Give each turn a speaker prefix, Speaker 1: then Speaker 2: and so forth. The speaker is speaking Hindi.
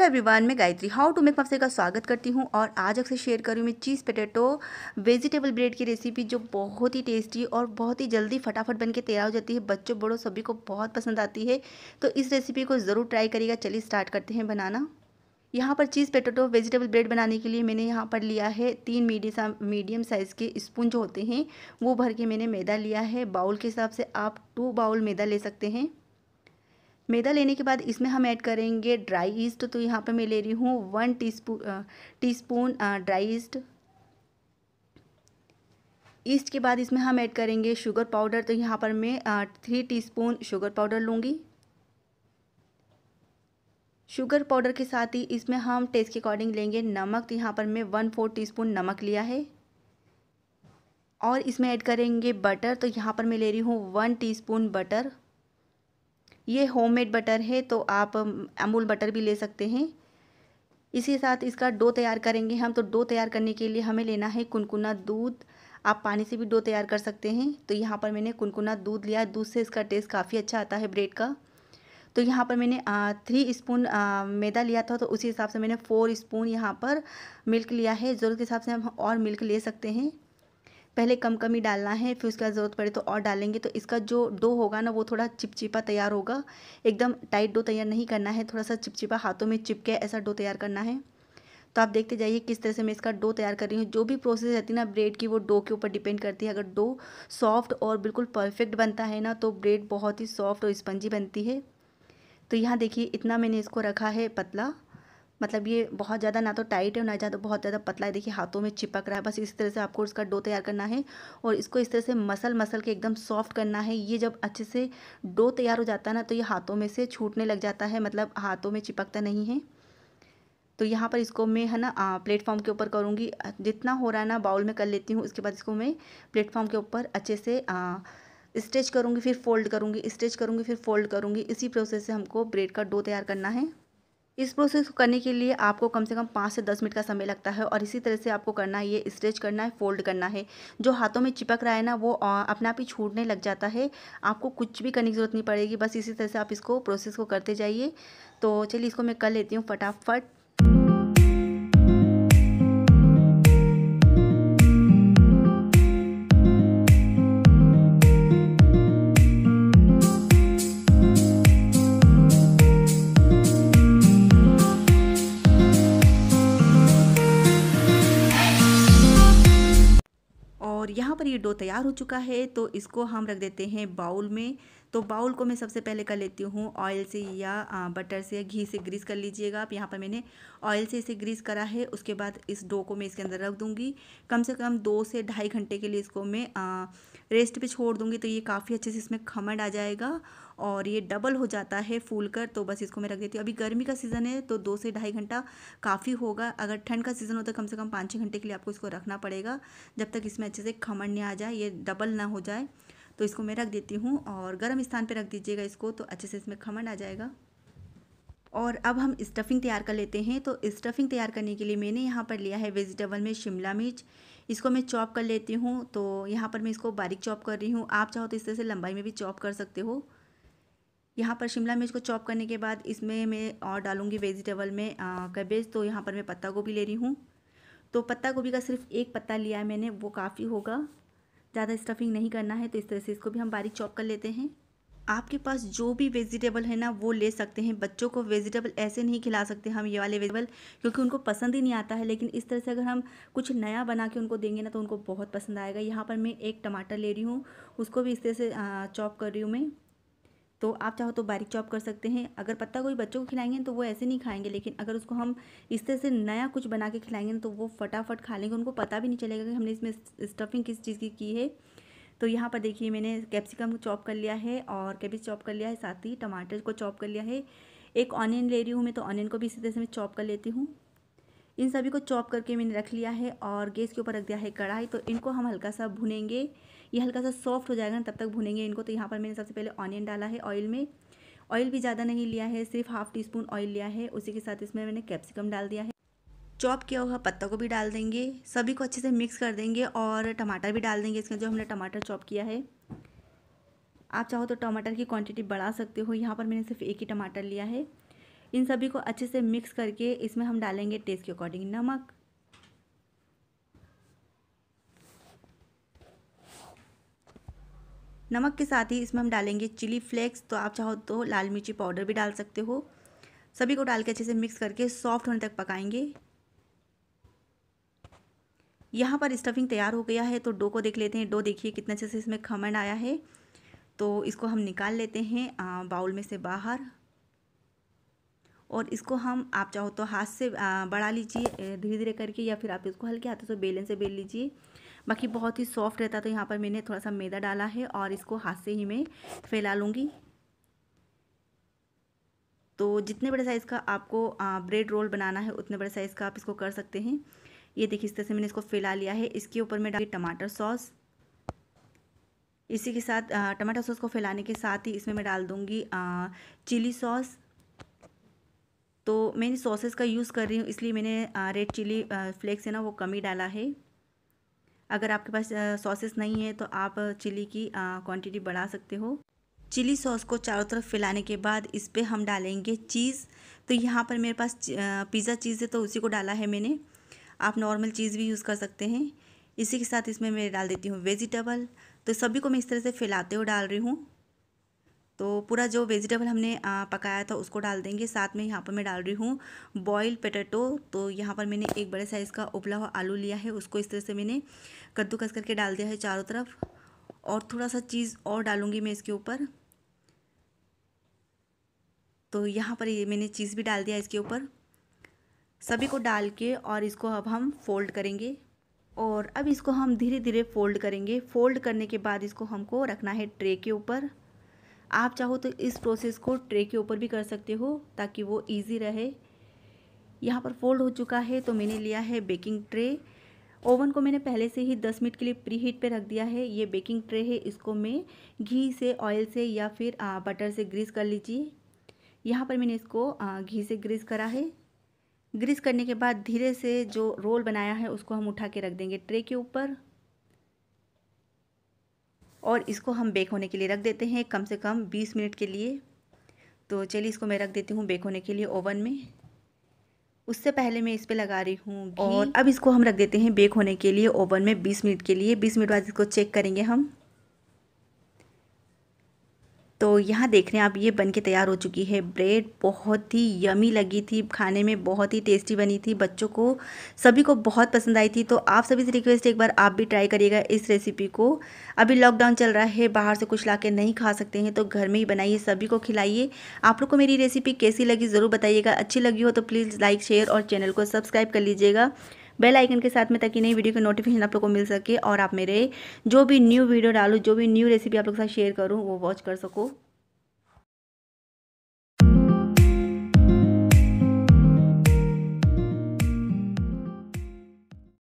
Speaker 1: हेलो एवरीवन मैं गायत्री हाउ टू मेक मफसे का स्वागत करती हूँ और आज आपसे शेयर करूँ मैं चीज़ पटेटो वेजिटेबल ब्रेड की रेसिपी जो बहुत ही टेस्टी और बहुत ही जल्दी फटाफट बन के तैयार हो जाती है बच्चों बड़ों सभी को बहुत पसंद आती है तो इस रेसिपी को ज़रूर ट्राई करिएगा चलिए स्टार्ट करते हैं बनाना यहाँ पर चीज़ पटेटो वेजिटेबल ब्रेड बनाने के लिए मैंने यहाँ पर लिया है तीन मीडियम मीडियम साइज़ के स्पून जो होते हैं वो भर के मैंने मैदा लिया है बाउल के हिसाब से आप टू बाउल मैदा ले सकते हैं मैदा लेने के बाद इसमें हम ऐड करेंगे ड्राई ईस्ट तो यहाँ पे मैं ले रही हूँ one tea spoon dry yeast yeast के बाद इसमें हम ऐड करेंगे शुगर पाउडर तो यहाँ पर मैं थ्री टीस्पून शुगर पाउडर लूँगी शुगर पाउडर के साथ ही इसमें हम टेस्ट के अकॉर्डिंग लेंगे नमक तो यहाँ पर मैं वन फोर टीस्पून नमक लिया है और इसमें ऐड करेंगे बटर तो यहाँ पर मैं ले रही हूँ वन टीस्पून बटर ये होममेड बटर है तो आप अमूल बटर भी ले सकते हैं इसी साथ इसका डो तैयार करेंगे हम तो डो तैयार करने के लिए हमें लेना है कुनकुना दूध आप पानी से भी डो तैयार कर सकते हैं तो यहाँ पर मैंने कुनकुना दूध लिया दूध से इसका टेस्ट काफ़ी अच्छा आता है ब्रेड का तो यहाँ पर मैंने थ्री स्पून मैदा लिया था तो उसी हिसाब से मैंने फ़ोर स्पून यहाँ पर मिल्क लिया है ज़रूरत के हिसाब से हम और मिल्क ले सकते हैं पहले कम कम ही डालना है फिर उसके बाद ज़रूरत पड़े तो और डालेंगे तो इसका जो डो होगा ना वो थोड़ा चिपचिपा तैयार होगा एकदम टाइट डो तैयार नहीं करना है थोड़ा सा चिपचिपा हाथों में चिपके ऐसा डो तैयार करना है तो आप देखते जाइए किस तरह से मैं इसका डो तैयार कर रही हूँ जो भी प्रोसेस रहती है ना ब्रेड की वो डो के ऊपर डिपेंड करती है अगर डो सॉफ्ट और बिल्कुल परफेक्ट बनता है ना तो ब्रेड बहुत ही सॉफ्ट और स्पंजी बनती है तो यहाँ देखिए इतना मैंने इसको रखा है पतला मतलब ये बहुत ज़्यादा ना तो टाइट है ना ज़्यादा बहुत ज़्यादा पतला है देखिए हाथों में चिपक रहा है बस इस तरह से आपको इसका डो तैयार करना है और इसको इस तरह से मसल मसल के एकदम सॉफ्ट करना है ये जब अच्छे से डो तैयार हो जाता है ना तो ये हाथों में से छूटने लग जाता है मतलब हाथों में चिपकता नहीं है तो यहाँ पर इसको मैं है ना प्लेटफॉर्म के ऊपर करूँगी जितना हो रहा है ना बाउल में कर लेती हूँ उसके बाद इसको मैं प्लेटफॉर्म के ऊपर अच्छे से स्ट्रेच करूँगी फिर फोल्ड करूँगी स्टिच करूँगी फिर फोल्ड करूँगी इसी प्रोसेस से हमको ब्रेड का डो तैयार करना है इस प्रोसेस को करने के लिए आपको कम से कम पाँच से दस मिनट का समय लगता है और इसी तरह से आपको करना है ये स्ट्रेच करना है फोल्ड करना है जो हाथों में चिपक रहा है ना वो अपने आप ही छूटने लग जाता है आपको कुछ भी करने की ज़रूरत नहीं पड़ेगी बस इसी तरह से आप इसको प्रोसेस को करते जाइए तो चलिए इसको मैं कर लेती हूँ फटाफट यहाँ पर ये डो तैयार हो चुका है तो इसको हम रख देते हैं बाउल में तो बाउल को मैं सबसे पहले कर लेती हूँ ऑयल से या बटर से या घी से ग्रीस कर लीजिएगा आप यहाँ पर मैंने ऑयल से इसे ग्रीस करा है उसके बाद इस डो को मैं इसके अंदर रख दूँगी कम से कम दो से ढाई घंटे के लिए इसको मैं रेस्ट पर छोड़ दूँगी तो ये काफ़ी अच्छे से इसमें खमंड आ जाएगा और ये डबल हो जाता है फूल कर तो बस इसको मैं रख देती हूँ अभी गर्मी का सीज़न है तो दो से ढाई घंटा काफ़ी होगा अगर ठंड का सीज़न हो तो कम से कम पाँच छः घंटे के लिए आपको इसको रखना पड़ेगा जब तक इसमें अच्छे से खमंड नहीं आ जाए ये डबल ना हो जाए तो इसको मैं रख देती हूँ और गर्म स्थान पर रख दीजिएगा इसको तो अच्छे से इसमें खमन आ जाएगा और अब हम स्टफ़िंग तैयार कर लेते हैं तो स्टफ़िंग तैयार करने के लिए मैंने यहाँ पर लिया है वेजिटेबल में शिमला मिर्च इसको मैं चॉप कर लेती हूँ तो यहाँ पर मैं इसको बारीक चॉप कर रही हूँ आप चाहो तो इस तरह से लंबाई में भी चॉप कर सकते हो यहाँ पर शिमला मिर्च को चॉप करने के बाद इसमें मैं और डालूँगी वेजिटेबल में कैबेज तो यहाँ पर मैं पत्ता गोभी ले रही हूँ तो पत्ता गोभी का सिर्फ एक पत्ता लिया है मैंने वो काफ़ी होगा ज़्यादा स्टफिंग नहीं करना है तो इस तरह से इसको भी हम बारीक चॉप कर लेते हैं आपके पास जो भी वेजिटेबल है ना वो ले सकते हैं बच्चों को वेजिटेबल ऐसे नहीं खिला सकते हम ये वाले वेजिटेबल क्योंकि उनको पसंद ही नहीं आता है लेकिन इस तरह से अगर हम कुछ नया बना के उनको देंगे ना तो उनको बहुत पसंद आएगा यहाँ पर मैं एक टमाटर ले रही हूँ उसको भी इस तरह से चॉप कर रही हूँ मैं तो आप चाहो तो बारीक चॉप कर सकते हैं अगर पत्ता कोई बच्चों को खिलाएंगे तो वो ऐसे नहीं खाएंगे लेकिन अगर उसको हम इस तरह से नया कुछ बना के खिलाएंगे तो वो फटाफट खा लेंगे उनको पता भी नहीं चलेगा कि हमने इसमें स्टफिंग किस चीज़ की की है तो यहाँ पर देखिए मैंने कैप्सिकम चॉप कर लिया है और कैबिज चॉप कर लिया है साथ ही टमाटर को चॉप कर लिया है एक ऑनियन ले रही हूँ मैं तो ऑनियन को भी इसी तरह से मैं चॉप कर लेती हूँ इन सभी को चॉप करके मैंने रख लिया है और गैस के ऊपर रख दिया है कढ़ाई तो इनको हम हल्का सा भुनेंगे ये हल्का सा सॉफ्ट हो जाएगा ना तब तक भुनेंगे इनको तो यहाँ पर मैंने सबसे पहले ऑनियन डाला है ऑयल में ऑयल भी ज़्यादा नहीं लिया है सिर्फ हाफ टी स्पून ऑयल लिया है उसी के साथ इसमें मैंने कैप्सिकम डाल दिया है चॉप किया हुआ पत्ता को भी डाल देंगे सभी को अच्छे से मिक्स कर देंगे और टमाटर भी डाल देंगे इसमें जो हमने टमाटर चॉप किया है आप चाहो तो टमाटर की क्वांटिटी बढ़ा सकते हो यहाँ पर मैंने सिर्फ एक ही टमाटर लिया है इन सभी को अच्छे से मिक्स करके इसमें हम डालेंगे टेस्ट के अकॉर्डिंग नमक नमक के साथ ही इसमें हम डालेंगे चिली फ्लेक्स तो आप चाहो तो लाल मिर्ची पाउडर भी डाल सकते हो सभी को डाल के अच्छे से मिक्स करके सॉफ्ट होने तक पकाएंगे यहाँ पर स्टफिंग तैयार हो गया है तो डो को देख लेते हैं डो देखिए कितना अच्छे से इसमें खमन आया है तो इसको हम निकाल लेते हैं बाउल में से बाहर और इसको हम आप चाहो तो हाथ से बढ़ा लीजिए धीरे धीरे करके या फिर आप इसको हल्के हाथों से बेलन से बेल लीजिए बाकी बहुत ही सॉफ्ट रहता है तो यहाँ पर मैंने थोड़ा सा मैदा डाला है और इसको हाथ से ही मैं फैला लूँगी तो जितने बड़े साइज़ का आपको ब्रेड रोल बनाना है उतने बड़े साइज़ का आप इसको कर सकते हैं ये देखिए इस तरह से मैंने इसको फैला लिया है इसके ऊपर मैं डाली टमाटर सॉस इसी के साथ टमाटर सॉस को फैलाने के साथ ही इसमें मैं डाल दूँगी चिली सॉस तो मैंने सॉसेस का यूज़ कर रही हूँ इसलिए मैंने रेड चिली फ्लेक्स है ना वो कम ही डाला है अगर आपके पास सॉसेस नहीं है तो आप चिली की क्वांटिटी बढ़ा सकते हो चिली सॉस को चारों तरफ फैलाने के बाद इस पर हम डालेंगे चीज़ तो यहाँ पर मेरे पास पिज़्ज़ा चीज़ है तो उसी को डाला है मैंने आप नॉर्मल चीज़ भी यूज़ कर सकते हैं इसी के साथ इसमें मैं डाल देती हूँ वेजिटेबल तो सभी को मैं इस तरह से फैलाते हुए डाल रही हूँ तो पूरा जो वेजिटेबल हमने पकाया था उसको डाल देंगे साथ में यहाँ पर मैं डाल रही हूँ बॉयल पटेटो तो यहाँ पर मैंने एक बड़े साइज़ का उबला हुआ आलू लिया है उसको इस तरह से मैंने कद्दूकस करके डाल दिया है चारों तरफ और थोड़ा सा चीज़ और डालूँगी मैं इसके ऊपर तो यहाँ पर ये मैंने चीज़ भी डाल दिया इसके ऊपर सभी को डाल के और इसको अब हम फोल्ड करेंगे और अब इसको हम धीरे धीरे फ़ोल्ड करेंगे फ़ोल्ड करने के बाद इसको हमको रखना है ट्रे के ऊपर आप चाहो तो इस प्रोसेस को ट्रे के ऊपर भी कर सकते हो ताकि वो ईजी रहे यहाँ पर फोल्ड हो चुका है तो मैंने लिया है बेकिंग ट्रे ओवन को मैंने पहले से ही दस मिनट के लिए प्री हीट पर रख दिया है ये बेकिंग ट्रे है इसको मैं घी से ऑयल से या फिर आ, बटर से ग्रीस कर लीजिए यहाँ पर मैंने इसको आ, घी से ग्रीस करा है ग्रीस करने के बाद धीरे से जो रोल बनाया है उसको हम उठा के रख देंगे ट्रे के ऊपर और इसको हम बेक होने के लिए रख देते हैं कम से कम बीस मिनट के लिए तो चलिए इसको मैं रख देती हूँ बेक होने के लिए ओवन में उससे पहले मैं इस पर लगा रही हूँ और अब इसको हम रख देते हैं बेक होने के लिए ओवन में बीस मिनट के लिए बीस मिनट बाद इसको चेक करेंगे हम तो यहाँ देख रहे हैं आप ये बन के तैयार हो चुकी है ब्रेड बहुत ही यमी लगी थी खाने में बहुत ही टेस्टी बनी थी बच्चों को सभी को बहुत पसंद आई थी तो आप सभी से रिक्वेस्ट एक बार आप भी ट्राई करिएगा इस रेसिपी को अभी लॉकडाउन चल रहा है बाहर से कुछ ला नहीं खा सकते हैं तो घर में ही बनाइए सभी को खिलाइए आप लोग को मेरी रेसिपी कैसी लगी ज़रूर बताइएगा अच्छी लगी हो तो प्लीज़ लाइक शेयर और चैनल को सब्सक्राइब कर लीजिएगा बेल आइकन के साथ में ताकि नई वीडियो की नोटिफिकेशन आप लोग को मिल सके और आप मेरे जो भी न्यू वीडियो डालू जो भी न्यू रेसिपी आप लोग के साथ शेयर करूँ वो वॉच कर सको